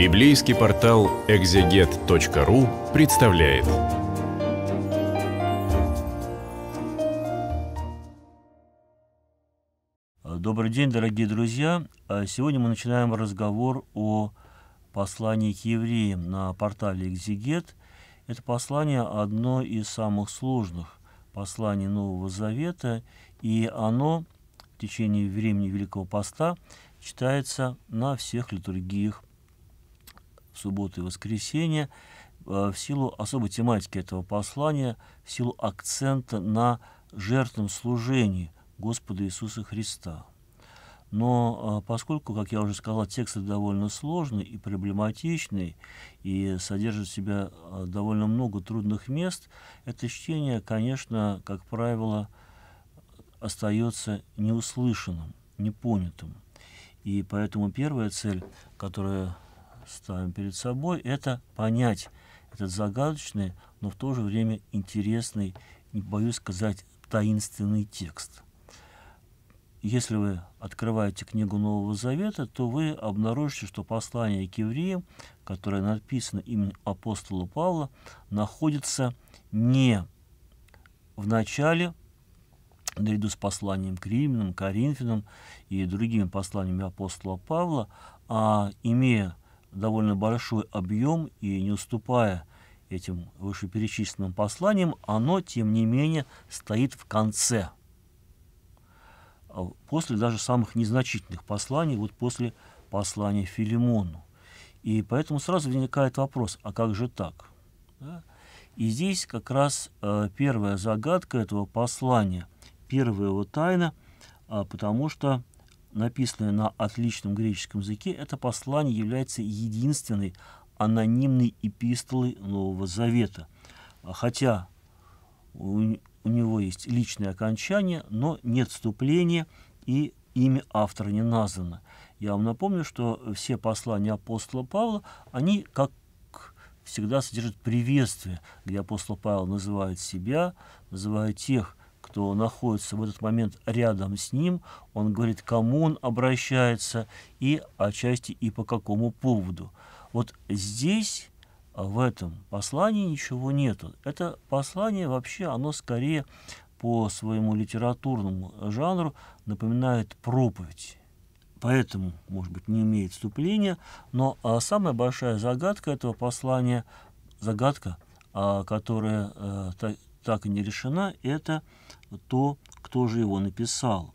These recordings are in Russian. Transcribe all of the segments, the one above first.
Библейский портал экзегет.ру представляет. Добрый день, дорогие друзья! А, сегодня мы начинаем разговор о послании к евреям на портале «Экзегет». Это послание одно из самых сложных посланий Нового Завета, и оно в течение времени Великого Поста читается на всех литургиях в субботу и воскресенье э, в силу особой тематики этого послания, в силу акцента на жертвенном служении Господа Иисуса Христа. Но э, поскольку, как я уже сказал, тексты довольно сложные и проблематичные, и содержат в себе э, довольно много трудных мест, это чтение, конечно, как правило, остается неуслышанным, непонятым. И поэтому первая цель, которая ставим перед собой, это понять этот загадочный, но в то же время интересный, не боюсь сказать, таинственный текст. Если вы открываете книгу Нового Завета, то вы обнаружите, что послание к евреям, которое написано именем апостола Павла, находится не в начале, наряду с посланием к римлянам, коринфянам и другими посланиями апостола Павла, а имея довольно большой объем, и не уступая этим вышеперечисленным посланиям, оно, тем не менее, стоит в конце. А после даже самых незначительных посланий, вот после послания Филимону. И поэтому сразу возникает вопрос, а как же так? Да? И здесь как раз э, первая загадка этого послания, первая его тайна, э, потому что написанное на отличном греческом языке, это послание является единственной анонимной эпистолой Нового Завета. Хотя у, у него есть личное окончание, но нет вступления и имя автора не названо. Я вам напомню, что все послания апостола Павла, они, как всегда, содержат приветствие, где апостол Павел называет себя, называет тех, кто находится в этот момент рядом с ним, он говорит, кому он обращается и отчасти и по какому поводу. Вот здесь, а, в этом послании ничего нету. Это послание вообще, оно скорее по своему литературному жанру напоминает проповедь поэтому, может быть, не имеет вступления, но а, самая большая загадка этого послания, загадка, а, которая а, та, так и не решена, это то, кто же его написал.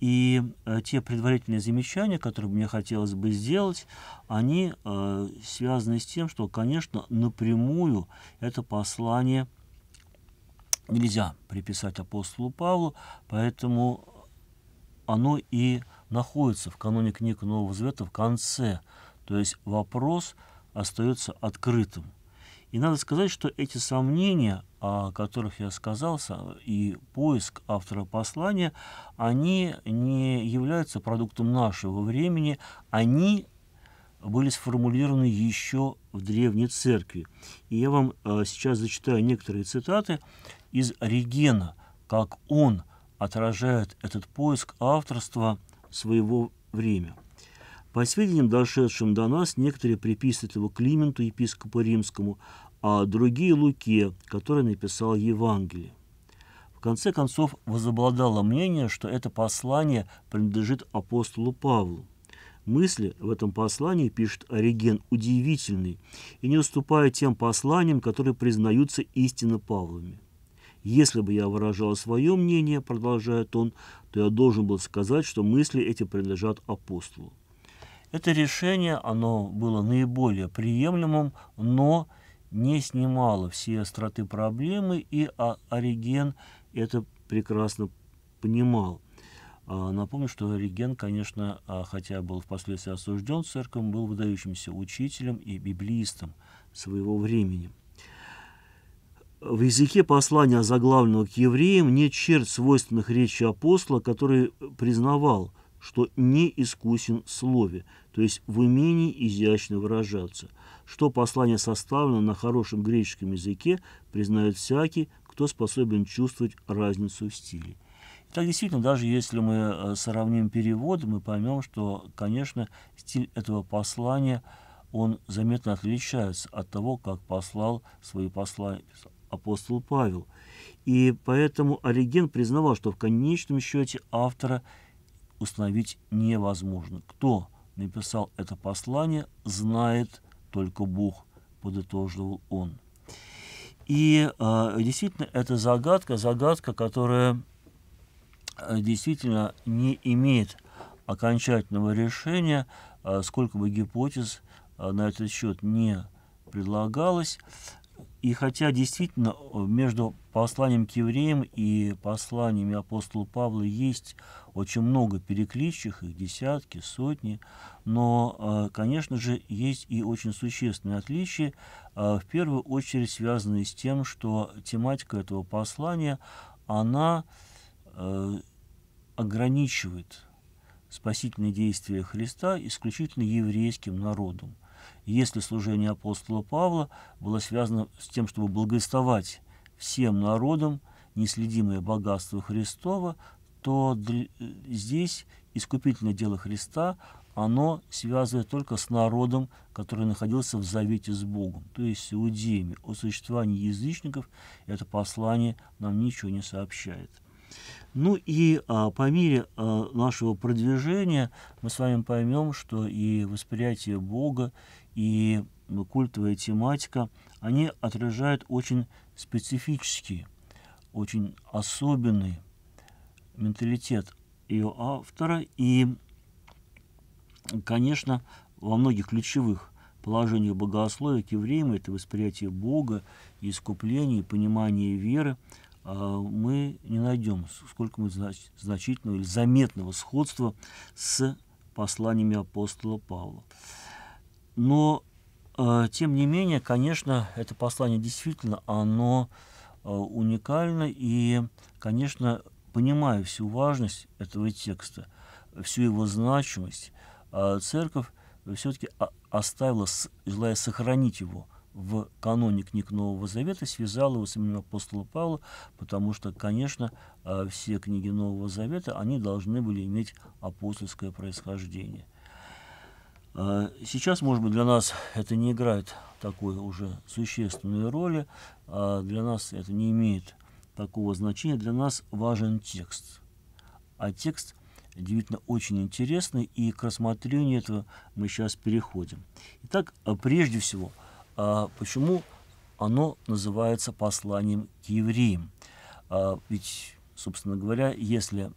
И э, те предварительные замечания, которые мне хотелось бы сделать, они э, связаны с тем, что, конечно, напрямую это послание нельзя приписать апостолу Павлу, поэтому оно и находится в каноне книг Нового Завета в конце. То есть вопрос остается открытым. И надо сказать, что эти сомнения, о которых я сказал, и поиск автора послания, они не являются продуктом нашего времени, они были сформулированы еще в Древней Церкви. И я вам э, сейчас зачитаю некоторые цитаты из Оригена, как он отражает этот поиск авторства своего времени. По сведениям, дошедшим до нас, некоторые приписывают его Клименту, епископу римскому, а другие – Луке, который написал Евангелие. В конце концов, возобладало мнение, что это послание принадлежит апостолу Павлу. Мысли в этом послании, пишет Ориген, удивительные и не уступая тем посланиям, которые признаются истинно Павлами. Если бы я выражал свое мнение, продолжает он, то я должен был сказать, что мысли эти принадлежат апостолу. Это решение, оно было наиболее приемлемым, но не снимало все остроты проблемы, и а, Ориген это прекрасно понимал. А, напомню, что Ориген, конечно, а, хотя был впоследствии осужден церковью, был выдающимся учителем и библеистом своего времени. В языке послания заглавленного к евреям нет черт свойственных речи апостола, который признавал, что не искусен в слове – то есть в умении изящно выражаться, что послание составлено на хорошем греческом языке, признает всякий, кто способен чувствовать разницу в стиле. Так действительно, даже если мы э, сравним переводы, мы поймем, что, конечно, стиль этого послания, он заметно отличается от того, как послал свои послания апостол Павел. И поэтому Ориген признавал, что в конечном счете автора установить невозможно. Кто? написал это послание, знает только Бог, подытоживал он. И э, действительно, это загадка, загадка, которая э, действительно не имеет окончательного решения, э, сколько бы гипотез э, на этот счет не предлагалось. И хотя действительно э, между посланием к евреям и посланиями апостола Павла есть очень много перекличек, их десятки, сотни, но, э, конечно же, есть и очень существенные отличия, э, в первую очередь связанные с тем, что тематика этого послания, она ограничивает спасительные действия Христа исключительно еврейским народом – если служение апостола Павла было связано с тем, чтобы благоставать всем народам неследимое богатство Христова, то здесь искупительное дело Христа, оно связывает только с народом, который находился в завете с Богом, то есть с иудеями. О существовании язычников это послание нам ничего не сообщает. Ну и а, по мере а, нашего продвижения мы с вами поймем, что и восприятие Бога, и ну, культовая тематика, они отражают очень специфический, очень особенный менталитет ее автора. И, конечно, во многих ключевых положениях богословия к евреям это восприятие Бога, искупление, понимание веры – Э, мы не найдем сколько мы значительного или заметного сходства с посланиями апостола Павла. Но, э, тем не менее, конечно, это послание действительно, оно э, уникально, и, конечно, понимая всю важность этого текста, всю его значимость, церковь все-таки оставила, желая сохранить его – в каноне книг Нового Завета связал его с именем апостола Павла, потому что, конечно, э, все книги Нового Завета, они должны были иметь апостольское происхождение. Э, сейчас, может быть, для нас это не играет такой уже существенной роли, а для нас это не имеет такого значения, для нас важен текст. А текст действительно очень интересный, и к рассмотрению этого мы сейчас переходим. Итак, э, прежде всего – а, почему оно называется посланием к евреям? А, ведь, собственно говоря, если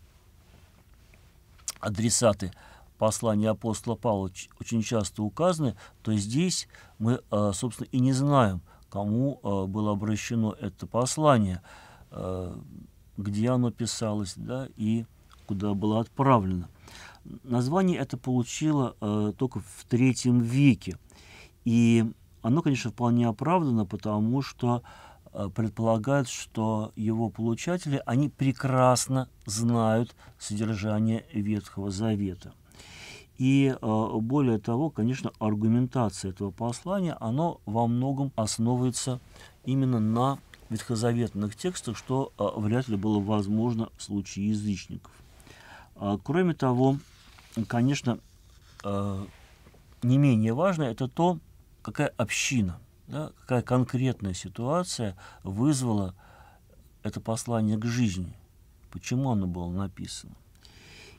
адресаты послания апостола Павла очень часто указаны, то здесь мы, а, собственно, и не знаем, кому было обращено это послание, где оно писалось да, и куда было отправлено. Название это получило только в третьем веке. И оно, конечно, вполне оправдано, потому что э, предполагают, что его получатели, они прекрасно знают содержание Ветхого Завета. И э, более того, конечно, аргументация этого послания, оно во многом основывается именно на ветхозаветных текстах, что э, вряд ли было возможно в случае язычников. А, кроме того, конечно, не менее важно это то, какая община, да, какая конкретная ситуация вызвала это послание к жизни, почему оно было написано.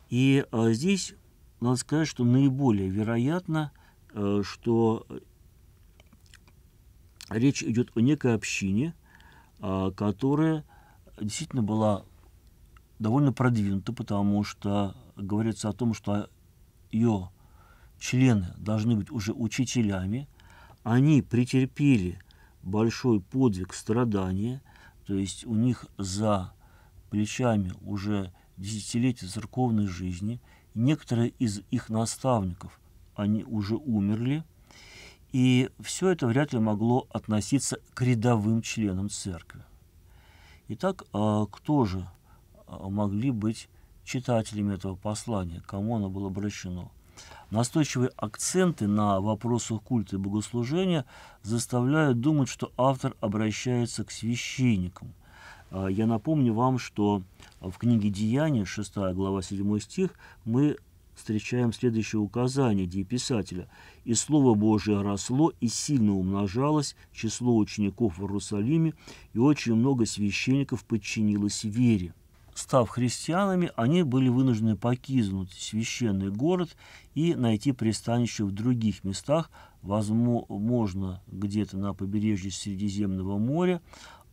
И э, здесь надо сказать, что наиболее вероятно, э, что речь идет о некой общине, э, которая действительно была довольно продвинута, потому что говорится о том, что ее члены должны быть уже учителями, они претерпели большой подвиг страдания, то есть у них за плечами уже десятилетия церковной жизни. Некоторые из их наставников, они уже умерли, и все это вряд ли могло относиться к рядовым членам церкви. Итак, а кто же а, могли быть читателями этого послания, кому оно было обращено? Настойчивые акценты на вопросах культа и богослужения заставляют думать, что автор обращается к священникам. А, я напомню вам, что в книге «Деяния», 6 глава, 7 стих, мы встречаем следующее указание дееписателя. «И Слово Божие росло и сильно умножалось число учеников в Иерусалиме, и очень много священников подчинилось вере». Став христианами, они были вынуждены покинуть священный город и найти пристанище в других местах, возможно, где-то на побережье Средиземного моря.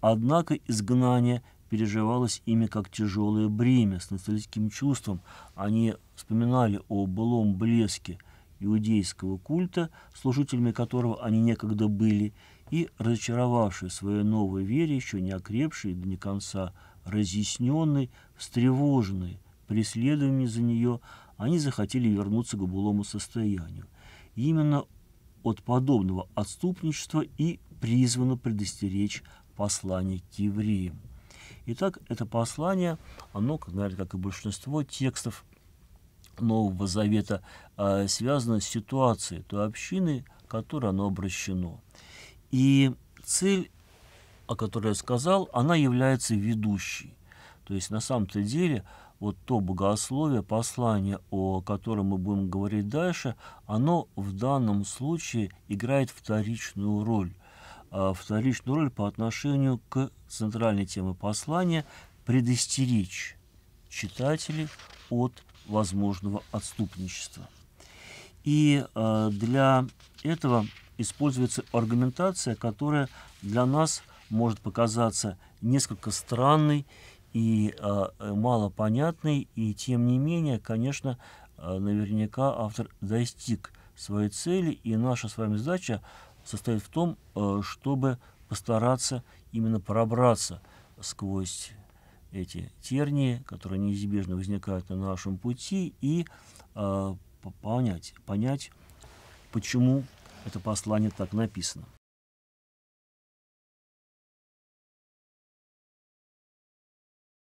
Однако изгнание переживалось ими как тяжелое бремя с националистским чувством. Они вспоминали о былом блеске иудейского культа, служителями которого они некогда были, и, разочаровавшие в своей новой вере, еще не окрепшие до не конца Разъясненные, встревоженные преследованием за нее, они захотели вернуться к былому состоянию. именно от подобного отступничества и призвано предостеречь послание к евреям. Итак, это послание, оно, как, наверное, как и большинство текстов Нового Завета, э, связано с ситуацией той общины, к которой оно обращено. И цель о которой я сказал, она является ведущей. То есть на самом-то деле вот то богословие, послание, о котором мы будем говорить дальше, оно в данном случае играет вторичную роль. А, вторичную роль по отношению к центральной теме послания «Предостеречь читателей от возможного отступничества». И а, для этого используется аргументация, которая для нас может показаться несколько странной и а, э, малопонятной, и тем не менее, конечно, э, наверняка автор достиг своей цели, и наша с вами задача состоит в том, э, чтобы постараться именно пробраться сквозь эти тернии, которые неизбежно возникают на нашем пути, и э, понять, понять, почему это послание так написано.